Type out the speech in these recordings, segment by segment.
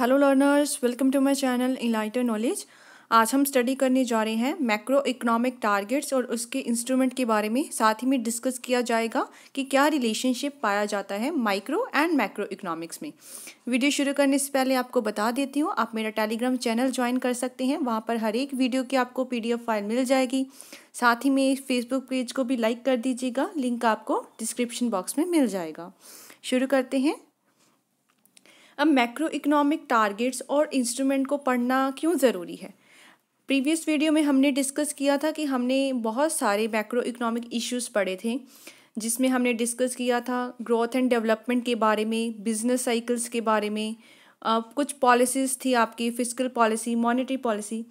hello learners welcome to my channel Eliter Knowledge आज हम study करने जा रहे हैं मैक्रो इकोनॉमिक टारगेट्स और उसके इंस्ट्रूमेंट के बारे में साथ ही में डिस्कस किया जाएगा कि क्या रिलेशनशिप पाया जाता है माइक्रो एंड मैक्रो इकोनॉमिक्स में वीडियो शुरू करने से पहले आपको बता देती हूँ आप मेरा टेलीग्राम चैनल ज्वाइन कर सकते हैं वहाँ पर हर एक वीडियो की आपको पी फाइल मिल जाएगी साथ ही में फेसबुक पेज को भी लाइक कर दीजिएगा लिंक आपको डिस्क्रिप्शन बॉक्स में मिल जाएगा शुरू करते हैं अब मैक्रो इकोनॉमिक टारगेट्स और इंस्ट्रूमेंट को पढ़ना क्यों ज़रूरी है प्रीवियस वीडियो में हमने डिस्कस किया था कि हमने बहुत सारे मैक्रो इकोनॉमिक इश्यूज़ पढ़े थे जिसमें हमने डिस्कस किया था ग्रोथ एंड डेवलपमेंट के बारे में बिजनेस साइकिल्स के बारे में कुछ पॉलिसीज़ थी आपकी फिजिकल पॉलिसी मॉनेटरी पॉलिसी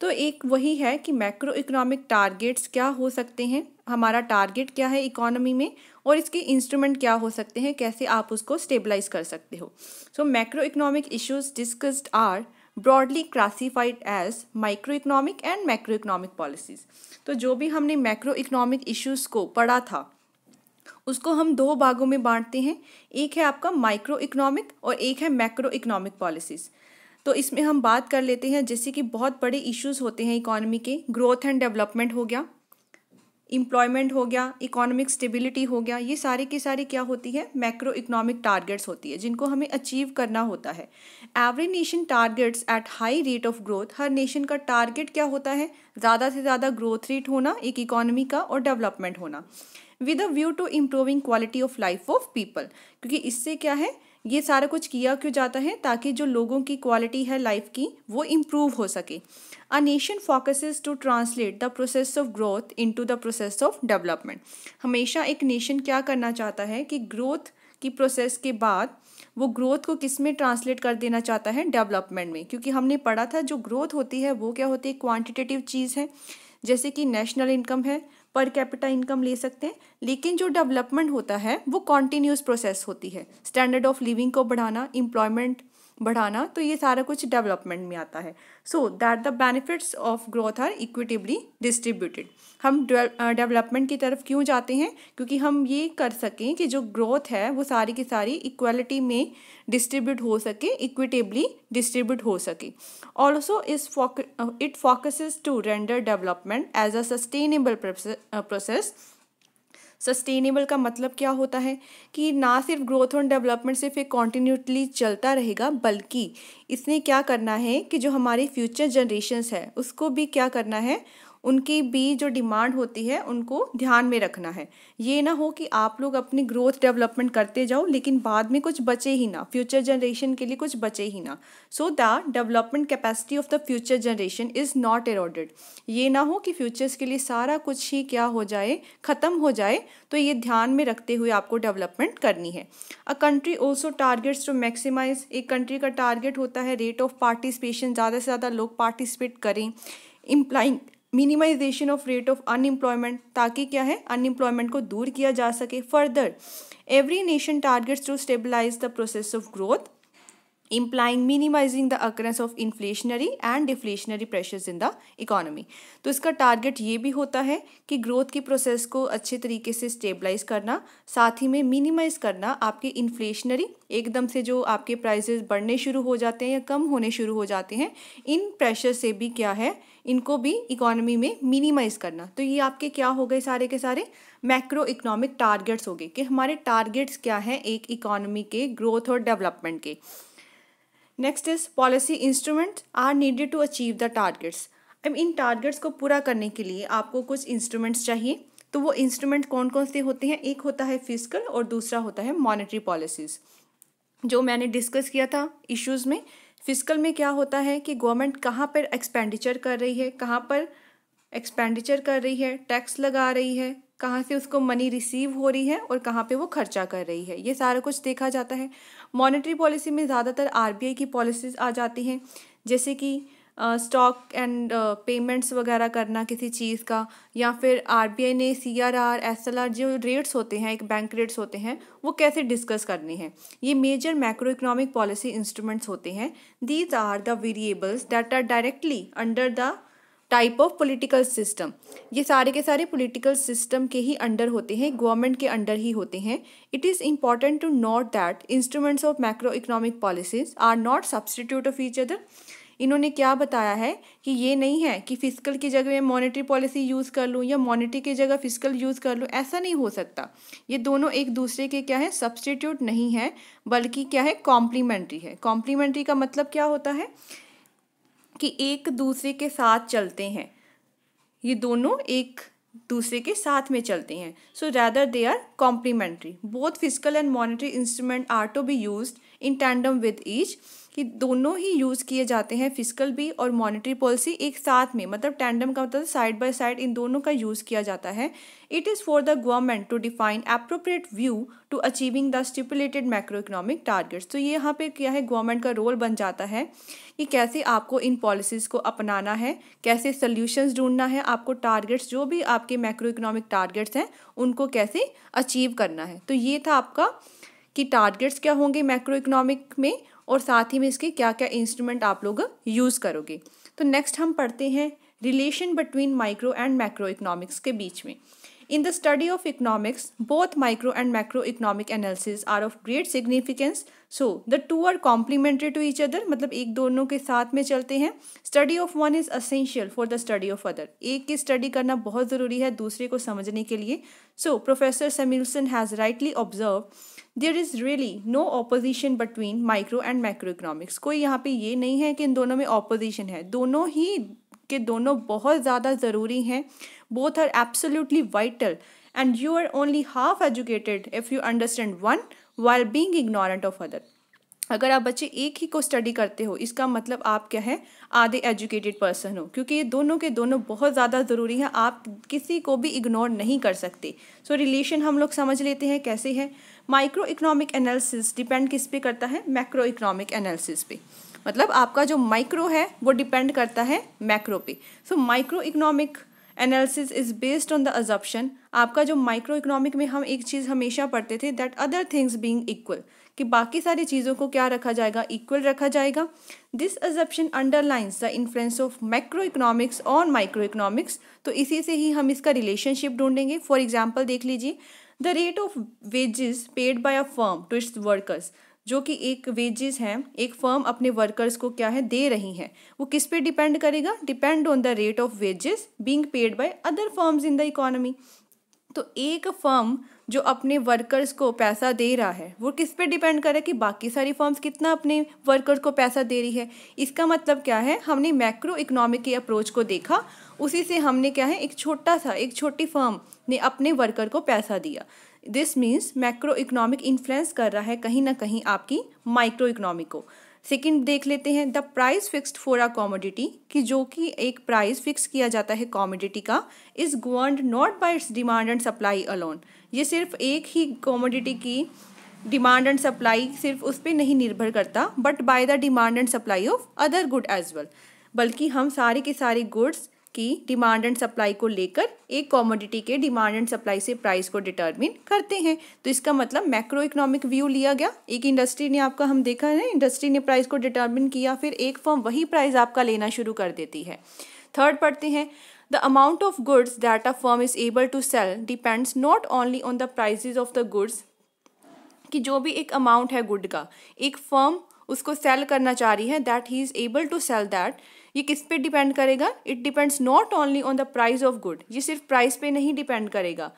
तो एक वही है कि मैक्रो इकोनॉमिक टारगेट्स क्या हो सकते हैं हमारा टारगेट क्या है इकोनॉमी में और इसके इंस्ट्रूमेंट क्या हो सकते हैं कैसे आप उसको स्टेबलाइज कर सकते हो so macro economic issues discussed are broadly classified as micro economic and macro economic policies तो जो भी हमने मैक्रो इकोनॉमिक इश्यूज़ को पढ़ा था उसको हम दो भागों में बांटते हैं एक है आपका माइक्रो इकोनॉमिक और एक है मैक्रो इकोनॉमिक पॉलिसीज़ तो इसमें हम बात कर लेते हैं जैसे कि बहुत बड़े इश्यूज होते हैं इकॉनमी के ग्रोथ एंड डेवलपमेंट हो गया इम्प्लॉयमेंट हो गया इकोनॉमिक स्टेबिलिटी हो गया ये सारे के सारे क्या होती है मैक्रो इकोनॉमिक टारगेट्स होती है जिनको हमें अचीव करना होता है every nation targets at high rate of growth हर नेशन का टारगेट क्या होता है ज़्यादा से ज़्यादा ग्रोथ रेट होना एक इकॉनमी का और डेवलपमेंट होना with a view to improving quality of life of people क्योंकि इससे क्या है ये सारा कुछ किया क्यों जाता है ताकि जो लोगों की क्वालिटी है लाइफ की वो इम्प्रूव हो सके a nation focuses to translate the process of growth into the process of development हमेशा एक नेशन क्या करना चाहता है कि ग्रोथ की प्रोसेस के बाद वो ग्रोथ को किस में ट्रांसलेट कर देना चाहता है डेवलपमेंट में क्योंकि हमने पढ़ा था जो ग्रोथ होती है वो क्या होती है क्वांटिटेटिव चीज़ है जैसे कि नेशनल इनकम है पर कैपिटा इनकम ले सकते हैं लेकिन जो डेवलपमेंट होता है वो कॉन्टीन्यूस प्रोसेस होती है स्टैंडर्ड ऑफ लिविंग को बढ़ाना एम्प्लॉयमेंट बढ़ाना तो ये सारा कुछ डेवलपमेंट में आता है so that the benefits of growth are equitably distributed हम डेवलपमेंट की तरफ क्यों जाते हैं क्योंकि हम ये कर सकें कि जो ग्रोथ है वो सारी की सारी इक्वलिटी में डिस्ट्रीब्यूट हो सके इक्विटेबली डिस्ट्रीब्यूट हो सके also is it focuses to render development as a sustainable process sustainable का मतलब क्या होता है कि ना सिर्फ ग्रोथ और डेवलपमेंट सिर्फ एक कॉन्टीन्यूटली चलता रहेगा बल्कि इसने क्या करना है कि जो हमारी फ्यूचर जनरेशन है उसको भी क्या करना है उनकी भी जो डिमांड होती है उनको ध्यान में रखना है ये ना हो कि आप लोग अपनी ग्रोथ डेवलपमेंट करते जाओ लेकिन बाद में कुछ बचे ही ना फ्यूचर जनरेशन के लिए कुछ बचे ही ना so the development capacity of the future generation is not eroded ये ना हो कि फ्यूचर्स के लिए सारा कुछ ही क्या हो जाए ख़त्म हो जाए तो ये ध्यान में रखते हुए आपको डेवलपमेंट करनी है a country also targets to maximize एक कंट्री का टारगेट होता है रेट ऑफ पार्टिसिपेशन ज़्यादा से ज़्यादा लोग पार्टिसिपेट करें implying minimization of rate of unemployment ताकि क्या है अनएम्प्लॉयमेंट को दूर किया जा सके further every nation targets to stabilize the process of growth implying minimizing the occurrence of inflationary and deflationary pressures in the economy तो इसका टारगेट ये भी होता है कि ग्रोथ की प्रोसेस को अच्छे तरीके से स्टेबलाइज करना साथ ही में मिनिमाइज करना आपके इन्फ्लेशनरी एकदम से जो आपके प्राइजेज बढ़ने शुरू हो जाते हैं या कम होने शुरू हो जाते हैं इन प्रेशर से भी क्या है इनको भी इकोनॉमी में मिनिमाइज करना तो ये आपके क्या हो गए सारे के सारे मैक्रो इकोनॉमिक टारगेट्स हो गए कि हमारे टारगेट्स क्या हैं एक इकोनॉमी के ग्रोथ और डेवलपमेंट के next is policy instrument are needed to achieve the targets अब इन टारगेट्स को पूरा करने के लिए आपको कुछ इंस्ट्रूमेंट्स चाहिए तो वो इंस्ट्रूमेंट कौन कौन से होते हैं एक होता है फिजिकल और दूसरा होता है मॉनेटरी पॉलिसीज़ जो मैंने डिस्कस किया था इश्यूज़ में फिजिकल में क्या होता है कि गवर्नमेंट कहाँ पर एक्सपेंडिचर कर रही है कहाँ पर एक्सपेंडिचर कर रही है टैक्स लगा रही है कहाँ से उसको मनी रिसीव हो रही है और कहाँ पे वो खर्चा कर रही है ये सारा कुछ देखा जाता है मॉनेटरी पॉलिसी में ज़्यादातर आर की पॉलिसीज आ जाती हैं जैसे कि स्टॉक एंड पेमेंट्स वगैरह करना किसी चीज़ का या फिर आर ने सीआरआर आर जो रेट्स होते हैं एक बैंक रेट्स होते हैं वो कैसे डिस्कस करने हैं ये major macro economic policy instruments होते हैं these are the variables that are directly under the type of political system ये सारे के सारे पॉलिटिकल सिस्टम के ही अंडर होते हैं गवर्नमेंट के अंडर ही होते हैं it is important to note that instruments of macro economic policies are not substitute of each other इन्होंने क्या बताया है कि ये नहीं है कि फिजिकल की जगह मैं मॉनेटरी पॉलिसी यूज़ कर लूँ या मॉनेटरी की जगह फिजिकल यूज़ कर लूँ ऐसा नहीं हो सकता ये दोनों एक दूसरे के क्या है सब्सटीट्यूट नहीं है बल्कि क्या है कॉम्प्लीमेंट्री है कॉम्प्लीमेंट्री का मतलब क्या होता है कि एक दूसरे के साथ चलते हैं ये दोनों एक दूसरे के साथ में चलते हैं so rather they are complementary both physical and monetary instrument are to be use in tandem with each कि दोनों ही यूज़ किए जाते हैं फिजिकल भी और मॉनेटरी पॉलिसी एक साथ में मतलब टैंडम का मतलब साइड बाय साइड इन दोनों का यूज़ किया जाता है it is for the government to define appropriate view to achieving the stipulated macro economic targets तो ये यहाँ पे क्या है गवर्नमेंट का रोल बन जाता है कि कैसे आपको इन पॉलिसीज़ को अपनाना है कैसे सोल्यूशन ढूंढना है आपको टारगेट्स जो भी आपके मैक्रो इकोनॉमिक टारगेट्स हैं उनको कैसे अचीव करना है तो ये था आपका कि टारगेट्स क्या होंगे मैक्रो इकोनॉमिक में और साथ ही में इसके क्या क्या इंस्ट्रूमेंट आप लोग यूज़ करोगे तो नेक्स्ट हम पढ़ते हैं relation between micro and macro economics के बीच में in the study of economics both micro and macro economic analysis are of great significance so the two are complementary to each other मतलब एक दोनों के साथ में चलते हैं study of one is essential for the study of other एक की स्टडी करना बहुत ज़रूरी है दूसरे को समझने के लिए so professor Samuelson has rightly observe there is really no opposition between micro and micro economics कोई यहाँ पे ये नहीं है कि इन दोनों में ऑपोजिशन है दोनों ही के दोनों बहुत ज़्यादा ज़रूरी हैं both are absolutely vital and you are only half educated if you understand one while being ignorant of other अगर आप बच्चे एक ही को स्टडी करते हो इसका मतलब आप क्या है आधे एजुकेटेड पर्सन हो क्योंकि ये दोनों के दोनों बहुत ज़्यादा ज़रूरी हैं आप किसी को भी इग्नोर नहीं कर सकते सो so, रिलेशन हम लोग समझ लेते हैं कैसे है माइक्रो इकोनॉमिक एनालिसिस डिपेंड किस पे करता है मैक्रो इकोनॉमिक एनालिसिस पे मतलब आपका जो माइक्रो है वो डिपेंड करता है मैक्रो पे so micro economic analysis is based on the assumption आपका जो माइक्रो इकोनॉमिक में हम एक चीज़ हमेशा पढ़ते थे that other things being equal कि बाकी सारी चीज़ों को क्या रखा जाएगा इक्वल रखा जाएगा this assumption underlines the influence of micro economics on micro economics तो इसी से ही हम इसका रिलेशनशिप ढूंढेंगे फॉर एग्जाम्पल देख लीजिए the rate of wages paid by a firm to its workers जो कि एक वेजेस हैं एक फर्म अपने वर्कर्स को क्या है दे रही हैं वो किस पे डिपेंड करेगा depend on the rate of wages being paid by other firms in the economy तो एक फर्म जो अपने वर्कर्स को पैसा दे रहा है वो किस पे डिपेंड करे कि बाकी सारी फर्म्स कितना अपने वर्कर्स को पैसा दे रही है इसका मतलब क्या है हमने मैक्रो इकोनॉमिक के अप्रोच को देखा उसी से हमने क्या है एक छोटा सा एक छोटी फर्म ने अपने वर्कर को पैसा दिया this means macro economic influence कर रहा है कहीं ना कहीं आपकी माइक्रो इकोनॉमिक को सेकंड देख लेते हैं the price fixed for a commodity कि जो कि एक प्राइस फिक्स किया जाता है कॉमोडिटी का is governed not by its demand and supply alone ये सिर्फ एक ही कॉमोडिटी की डिमांड एंड सप्लाई सिर्फ उस पर नहीं निर्भर करता but by the demand and supply of other good as well बल्कि हम सारे के सारे गुड्स की डिमांड एंड सप्लाई को लेकर एक कॉमोडिटी के डिमांड एंड सप्लाई से प्राइस को डिटरमिन करते हैं तो इसका मतलब मैक्रो इकोनॉमिक व्यू लिया गया एक इंडस्ट्री ने आपका हम देखा है इंडस्ट्री ने प्राइस को डिटरमिन किया फिर एक फर्म वही प्राइस आपका लेना शुरू कर देती है थर्ड पढ़ते हैं the amount of goods that a firm is able to sell depends not only on the prices of the goods कि जो भी एक अमाउंट है गुड का एक फर्म उसको सेल करना चाह रही है that he is able to sell that ये किस पे डिपेंड करेगा it depends not only on the price of good ये सिर्फ प्राइस पे नहीं डिपेंड करेगा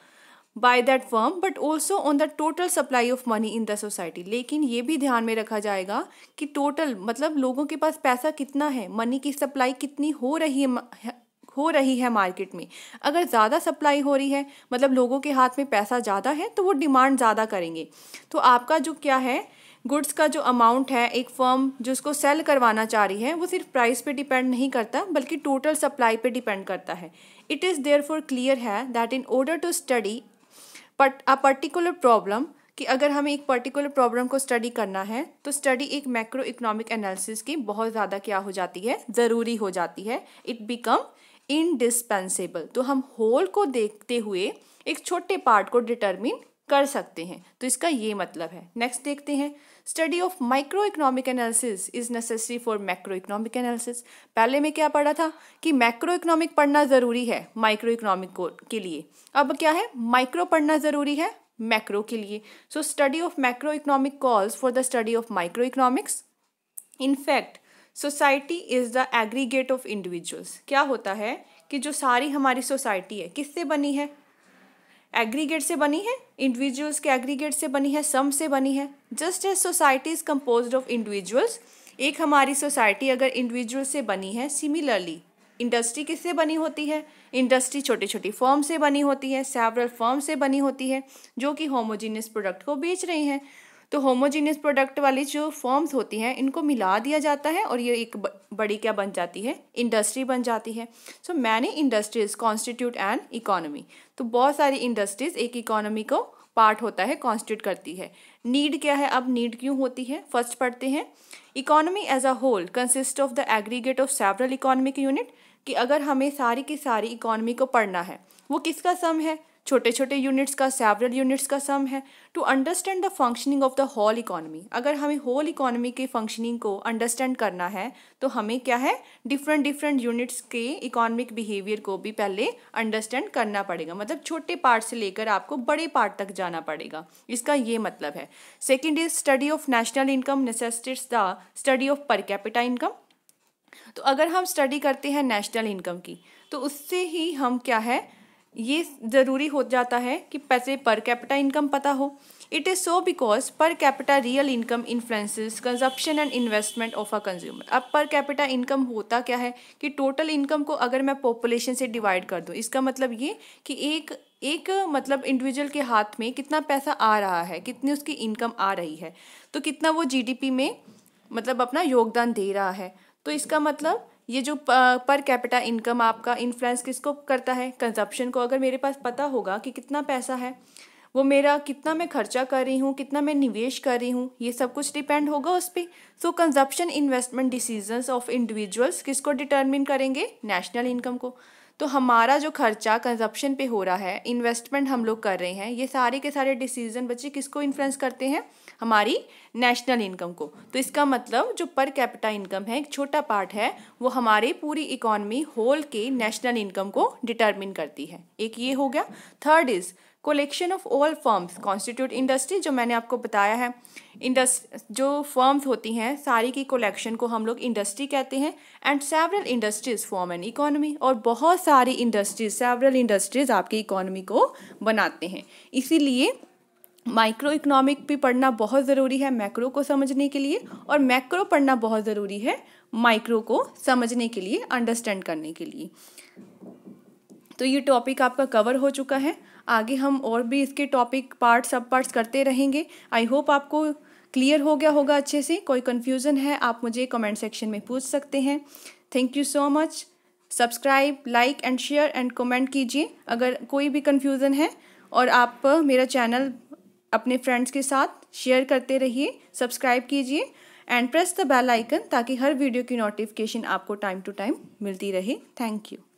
by that firm but also on the total supply of money in the society लेकिन ये भी ध्यान में रखा जाएगा कि टोटल मतलब लोगों के पास पैसा कितना है मनी की सप्लाई कितनी हो रही है हो रही है मार्केट में अगर ज़्यादा सप्लाई हो रही है मतलब लोगों के हाथ में पैसा ज़्यादा है तो वो डिमांड ज़्यादा करेंगे तो आपका जो क्या है गुड्स का जो अमाउंट है एक फर्म जो उसको सेल करवाना चाह रही है वो सिर्फ प्राइस पे डिपेंड नहीं करता बल्कि टोटल सप्लाई पे डिपेंड करता है it is therefore clear है that in order to study a particular problem कि अगर हमें एक पर्टिकुलर प्रॉब्लम को स्टडी करना है तो स्टडी एक मैक्रो इकोनॉमिक एनालिसिस की बहुत ज़्यादा क्या हो जाती है ज़रूरी हो जाती है इट बिकम इनडिस्पेंसेबल तो हम होल को देखते हुए एक छोटे पार्ट को डिटर्मिन कर सकते हैं तो इसका ये मतलब है नेक्स्ट देखते हैं study of micro economic analysis is necessary for macro economic analysis पहले में क्या पढ़ा था कि मैक्रो इकोनॉमिक पढ़ना ज़रूरी है माइक्रो इकोनॉमिक के लिए अब क्या है माइक्रो पढ़ना ज़रूरी है मैक्रो के लिए so study of macro economic calls for the study of micro economics in fact society is the aggregate of individuals क्या होता है कि जो सारी हमारी सोसाइटी है किससे बनी है एग्रीगेट से बनी है इंडिविजुअल्स के एग्रीगेट से बनी है सम से बनी है just as society is compose of individuals एक हमारी सोसाइटी अगर इंडिविजुअल से बनी है सिमिलरली इंडस्ट्री किससे बनी होती है इंडस्ट्री छोटे छोटी फॉर्म से बनी होती है सेवरल फॉर्म से बनी होती है जो कि होमोजीनियस प्रोडक्ट को बेच रही हैं तो होमोजीनियस प्रोडक्ट वाली जो फॉर्म्स होती हैं इनको मिला दिया जाता है और ये एक बड़ी क्या बन जाती है इंडस्ट्री बन जाती है so many industries constitute an economy तो बहुत सारी इंडस्ट्रीज एक इकोनॉमी को पार्ट होता है कॉन्स्टिट्यूट करती है नीड क्या है अब नीड क्यों होती है फर्स्ट पढ़ते हैं economy as a whole consist of the aggregate of several economic unit कि अगर हमें सारी की सारी इकोनॉमी को पढ़ना है वो किसका सम है छोटे छोटे यूनिट्स का सेवरल यूनिट्स का सम है to understand the functioning of the whole economy अगर हमें होल इकोनॉमी के फंक्शनिंग को अंडरस्टैंड करना है तो हमें क्या है डिफरेंट डिफरेंट यूनिट्स के इकोनॉमिक बिहेवियर को भी पहले अंडरस्टैंड करना पड़ेगा मतलब छोटे पार्ट से लेकर आपको बड़े पार्ट तक जाना पड़ेगा इसका ये मतलब है second is study of national income necessitates the study of per capita income तो अगर हम स्टडी करते हैं नेशनल इनकम की तो उससे ही हम क्या है ये ज़रूरी हो जाता है कि पैसे पर कैपिटा इनकम पता हो it is so because per capita real income influences consumption and investment of a consumer अब पर कैपिटा इनकम होता क्या है कि टोटल इनकम को अगर मैं पॉपुलेशन से डिवाइड कर दूँ इसका मतलब ये कि एक एक मतलब इंडिविजुअल के हाथ में कितना पैसा आ रहा है कितनी उसकी इनकम आ रही है तो कितना वो जीडीपी में मतलब अपना योगदान दे रहा है तो इसका मतलब ये जो पर कैपिटा इनकम आपका इन्फ्लुएंस किसको करता है कंजप्शन को अगर मेरे पास पता होगा कि कितना पैसा है वो मेरा कितना मैं खर्चा कर रही हूँ कितना मैं निवेश कर रही हूँ ये सब कुछ डिपेंड होगा उस पर so consumption investment decisions of individuals किसको डिटर्मिन करेंगे नेशनल इनकम को तो हमारा जो खर्चा कंजप्शन पे हो रहा है इन्वेस्टमेंट हम लोग कर रहे हैं ये सारे के सारे डिसीजन बच्चे किसको इन्फ्लुएंस करते हैं हमारी नेशनल इनकम को तो इसका मतलब जो पर कैपिटा इनकम है एक छोटा पार्ट है वो हमारी पूरी इकोनमी होल के नेशनल इनकम को डिटर्मिन करती है एक ये हो गया third is collection of all firms constitute industry जो मैंने आपको बताया है इंडस्ट जो फर्म्स होती हैं सारी की कोलेक्शन को हम लोग इंडस्ट्री कहते हैं and several industries form an economy और बहुत सारी इंडस्ट्रीज सेवरल इंडस्ट्रीज़ आपकी इकोनॉमी को बनाते हैं इसीलिए माइक्रो इकोनॉमिक भी पढ़ना बहुत ज़रूरी है मैक्रो को समझने के लिए और मैक्रो पढ़ना बहुत ज़रूरी है माइक्रो को समझने के लिए अंडरस्टैंड करने के लिए तो ये टॉपिक आपका कवर हो चुका है आगे हम और भी इसके टॉपिक पार्ट सब पार्ट्स करते रहेंगे आई होप आपको क्लियर हो गया होगा अच्छे से कोई कन्फ्यूज़न है आप मुझे कमेंट सेक्शन में पूछ सकते हैं thank you so much subscribe like and share and comment कीजिए अगर कोई भी कन्फ्यूज़न है और आप मेरा चैनल अपने फ्रेंड्स के साथ शेयर करते रहिए सब्सक्राइब कीजिए and press the bell icon ताकि हर वीडियो की नोटिफिकेशन आपको टाइम टू टाइम मिलती रहे थैंक यू